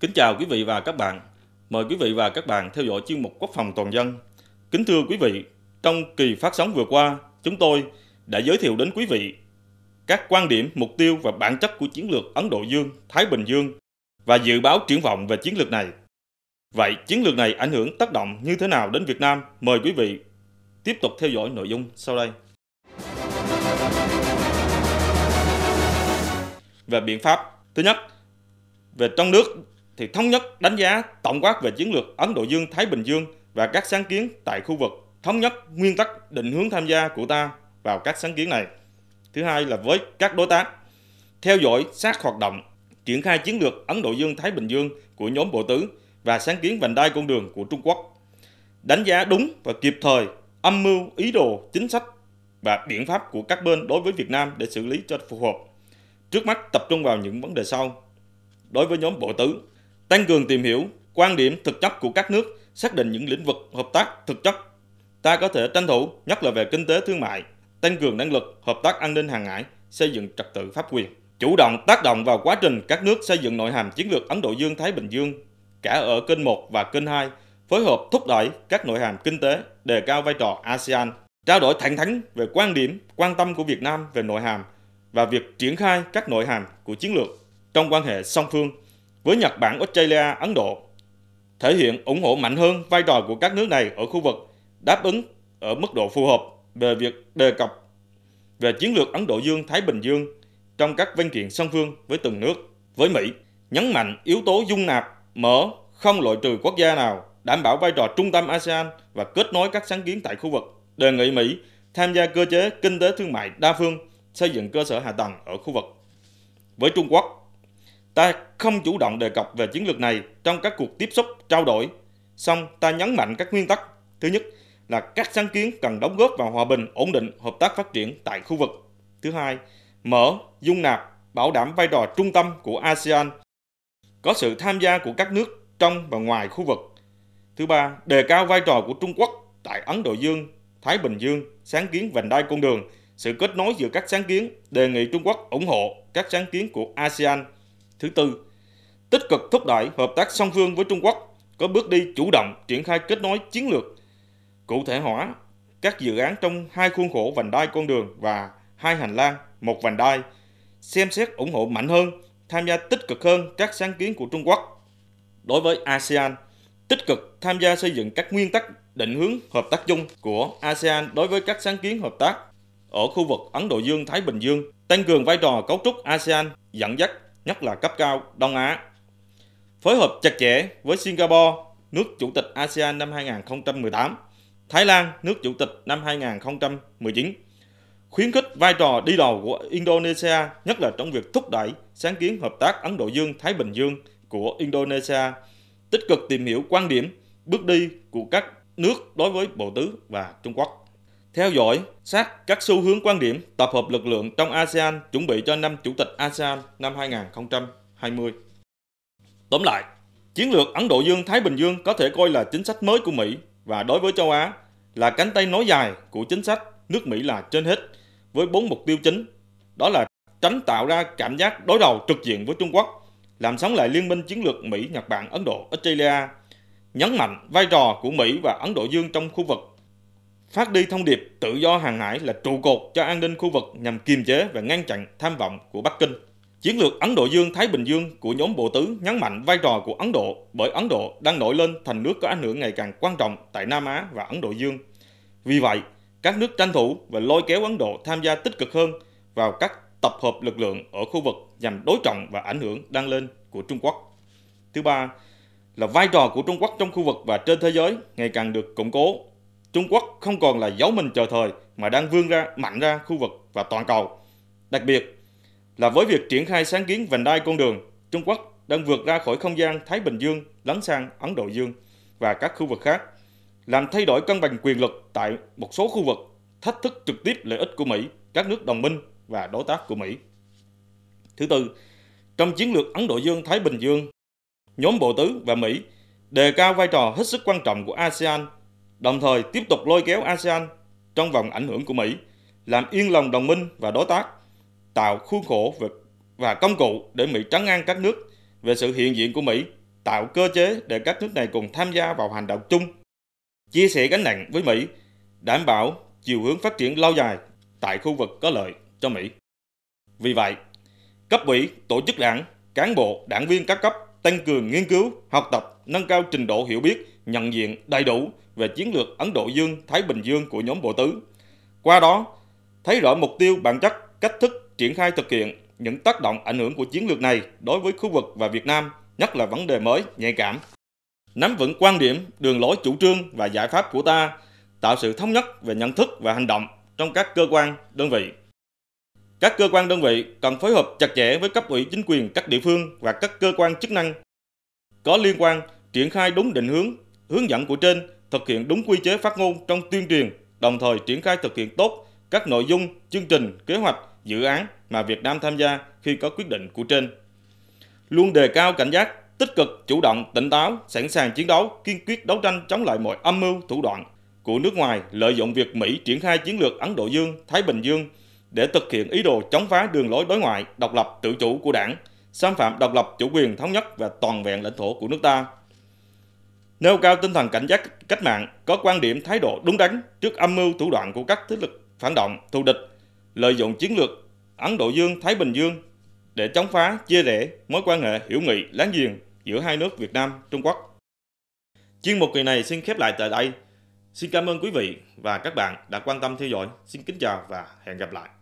Kính chào quý vị và các bạn. Mời quý vị và các bạn theo dõi chương mục Quốc phòng toàn dân. Kính thưa quý vị, trong kỳ phát sóng vừa qua, chúng tôi đã giới thiệu đến quý vị các quan điểm, mục tiêu và bản chất của chiến lược Ấn Độ Dương, Thái Bình Dương và dự báo triển vọng về chiến lược này. Vậy chiến lược này ảnh hưởng tác động như thế nào đến Việt Nam? Mời quý vị tiếp tục theo dõi nội dung sau đây. Về biện pháp, thứ nhất, về trong nước thì thống nhất đánh giá tổng quát về chiến lược Ấn Độ Dương Thái Bình Dương và các sáng kiến tại khu vực, thống nhất nguyên tắc định hướng tham gia của ta vào các sáng kiến này. Thứ hai là với các đối tác, theo dõi sát hoạt động, triển khai chiến lược Ấn Độ Dương Thái Bình Dương của nhóm Bộ Tứ và sáng kiến vành đai con đường của Trung Quốc. Đánh giá đúng và kịp thời âm mưu, ý đồ, chính sách và biện pháp của các bên đối với Việt Nam để xử lý cho phù hợp. Trước mắt tập trung vào những vấn đề sau. Đối với nhóm Bộ Tứ, tăng cường tìm hiểu quan điểm thực chất của các nước, xác định những lĩnh vực hợp tác thực chất. Ta có thể tranh thủ, nhất là về kinh tế thương mại, tăng cường năng lực hợp tác an ninh hàng hải, xây dựng trật tự pháp quyền, chủ động tác động vào quá trình các nước xây dựng nội hàm chiến lược Ấn Độ Dương Thái Bình Dương cả ở kênh 1 và kênh 2, phối hợp thúc đẩy các nội hàm kinh tế, đề cao vai trò ASEAN, trao đổi thẳng thắn về quan điểm, quan tâm của Việt Nam về nội hàm và việc triển khai các nội hàm của chiến lược trong quan hệ song phương với Nhật Bản, Australia, Ấn Độ, thể hiện ủng hộ mạnh hơn vai trò của các nước này ở khu vực, đáp ứng ở mức độ phù hợp về việc đề cập về chiến lược Ấn Độ Dương-Thái Bình Dương trong các văn kiện song phương với từng nước. Với Mỹ, nhấn mạnh yếu tố dung nạp, mở, không loại trừ quốc gia nào, đảm bảo vai trò trung tâm ASEAN và kết nối các sáng kiến tại khu vực. Đề nghị Mỹ tham gia cơ chế kinh tế thương mại đa phương, xây dựng cơ sở hạ tầng ở khu vực. Với Trung Quốc, Ta không chủ động đề cập về chiến lược này trong các cuộc tiếp xúc, trao đổi. Song ta nhấn mạnh các nguyên tắc. Thứ nhất là các sáng kiến cần đóng góp vào hòa bình, ổn định, hợp tác phát triển tại khu vực. Thứ hai, mở, dung nạp, bảo đảm vai trò trung tâm của ASEAN, có sự tham gia của các nước trong và ngoài khu vực. Thứ ba, đề cao vai trò của Trung Quốc tại Ấn Độ Dương, Thái Bình Dương, sáng kiến vành đai con đường, sự kết nối giữa các sáng kiến, đề nghị Trung Quốc ủng hộ các sáng kiến của ASEAN Thứ tư, tích cực thúc đẩy hợp tác song phương với Trung Quốc có bước đi chủ động triển khai kết nối chiến lược, cụ thể hóa các dự án trong hai khuôn khổ vành đai con đường và hai hành lang, một vành đai, xem xét ủng hộ mạnh hơn, tham gia tích cực hơn các sáng kiến của Trung Quốc. Đối với ASEAN, tích cực tham gia xây dựng các nguyên tắc định hướng hợp tác chung của ASEAN đối với các sáng kiến hợp tác ở khu vực Ấn Độ Dương-Thái Bình Dương, tăng cường vai trò cấu trúc ASEAN dẫn dắt nhất là cấp cao Đông Á. Phối hợp chặt chẽ với Singapore, nước chủ tịch ASEAN năm 2018, Thái Lan, nước chủ tịch năm 2019, khuyến khích vai trò đi đầu của Indonesia, nhất là trong việc thúc đẩy sáng kiến hợp tác Ấn Độ Dương-Thái Bình Dương của Indonesia, tích cực tìm hiểu quan điểm, bước đi của các nước đối với Bộ Tứ và Trung Quốc theo dõi, sát các xu hướng quan điểm, tập hợp lực lượng trong ASEAN chuẩn bị cho năm chủ tịch ASEAN năm 2020. Tóm lại, chiến lược Ấn Độ Dương-Thái Bình Dương có thể coi là chính sách mới của Mỹ và đối với châu Á là cánh tay nối dài của chính sách nước Mỹ là trên hết với bốn mục tiêu chính. Đó là tránh tạo ra cảm giác đối đầu trực diện với Trung Quốc, làm sống lại liên minh chiến lược Mỹ, Nhật Bản, Ấn Độ, Australia, nhấn mạnh vai trò của Mỹ và Ấn Độ Dương trong khu vực phát đi thông điệp tự do hàng hải là trụ cột cho an ninh khu vực nhằm kiềm chế và ngăn chặn tham vọng của Bắc Kinh. Chiến lược Ấn Độ Dương Thái Bình Dương của nhóm Bộ tứ nhấn mạnh vai trò của Ấn Độ bởi Ấn Độ đang nổi lên thành nước có ảnh hưởng ngày càng quan trọng tại Nam Á và Ấn Độ Dương. Vì vậy, các nước tranh thủ và lôi kéo Ấn Độ tham gia tích cực hơn vào các tập hợp lực lượng ở khu vực nhằm đối trọng và ảnh hưởng đang lên của Trung Quốc. Thứ ba là vai trò của Trung Quốc trong khu vực và trên thế giới ngày càng được củng cố Trung Quốc không còn là dấu mình chờ thời mà đang vươn ra mạnh ra khu vực và toàn cầu. Đặc biệt là với việc triển khai sáng kiến vành đai con đường, Trung Quốc đang vượt ra khỏi không gian Thái Bình Dương lấn sang Ấn Độ Dương và các khu vực khác, làm thay đổi cân bằng quyền lực tại một số khu vực, thách thức trực tiếp lợi ích của Mỹ, các nước đồng minh và đối tác của Mỹ. Thứ tư, trong chiến lược Ấn Độ Dương-Thái Bình Dương, nhóm Bộ Tứ và Mỹ đề cao vai trò hết sức quan trọng của ASEAN đồng thời tiếp tục lôi kéo ASEAN trong vòng ảnh hưởng của Mỹ, làm yên lòng đồng minh và đối tác, tạo khuôn khổ và công cụ để Mỹ trấn an các nước về sự hiện diện của Mỹ, tạo cơ chế để các nước này cùng tham gia vào hành động chung, chia sẻ gánh nặng với Mỹ, đảm bảo chiều hướng phát triển lâu dài tại khu vực có lợi cho Mỹ. Vì vậy, cấp ủy, tổ chức đảng, cán bộ, đảng viên các cấp tăng cường nghiên cứu, học tập, nâng cao trình độ hiểu biết nhận diện đầy đủ về chiến lược Ấn Độ Dương-Thái Bình Dương của nhóm Bộ Tứ. Qua đó, thấy rõ mục tiêu bản chất, cách thức triển khai thực hiện, những tác động ảnh hưởng của chiến lược này đối với khu vực và Việt Nam, nhất là vấn đề mới, nhạy cảm. Nắm vững quan điểm, đường lối chủ trương và giải pháp của ta, tạo sự thống nhất về nhận thức và hành động trong các cơ quan, đơn vị. Các cơ quan đơn vị cần phối hợp chặt chẽ với cấp ủy chính quyền các địa phương và các cơ quan chức năng có liên quan triển khai đúng định hướng hướng dẫn của trên thực hiện đúng quy chế phát ngôn trong tuyên truyền, đồng thời triển khai thực hiện tốt các nội dung, chương trình, kế hoạch, dự án mà Việt Nam tham gia khi có quyết định của trên. Luôn đề cao cảnh giác, tích cực, chủ động, tỉnh táo, sẵn sàng chiến đấu, kiên quyết đấu tranh chống lại mọi âm mưu thủ đoạn của nước ngoài lợi dụng việc Mỹ triển khai chiến lược Ấn Độ Dương, Thái Bình Dương để thực hiện ý đồ chống phá đường lối đối ngoại độc lập tự chủ của Đảng, xâm phạm độc lập chủ quyền thống nhất và toàn vẹn lãnh thổ của nước ta nêu cao tinh thần cảnh giác cách mạng, có quan điểm thái độ đúng đắn trước âm mưu thủ đoạn của các thế lực phản động, thù địch, lợi dụng chiến lược Ấn Độ Dương, Thái Bình Dương để chống phá, chia rẽ mối quan hệ hữu nghị láng giềng giữa hai nước Việt Nam, Trung Quốc. Chuyên mục kỳ này xin khép lại tại đây. Xin cảm ơn quý vị và các bạn đã quan tâm theo dõi. Xin kính chào và hẹn gặp lại.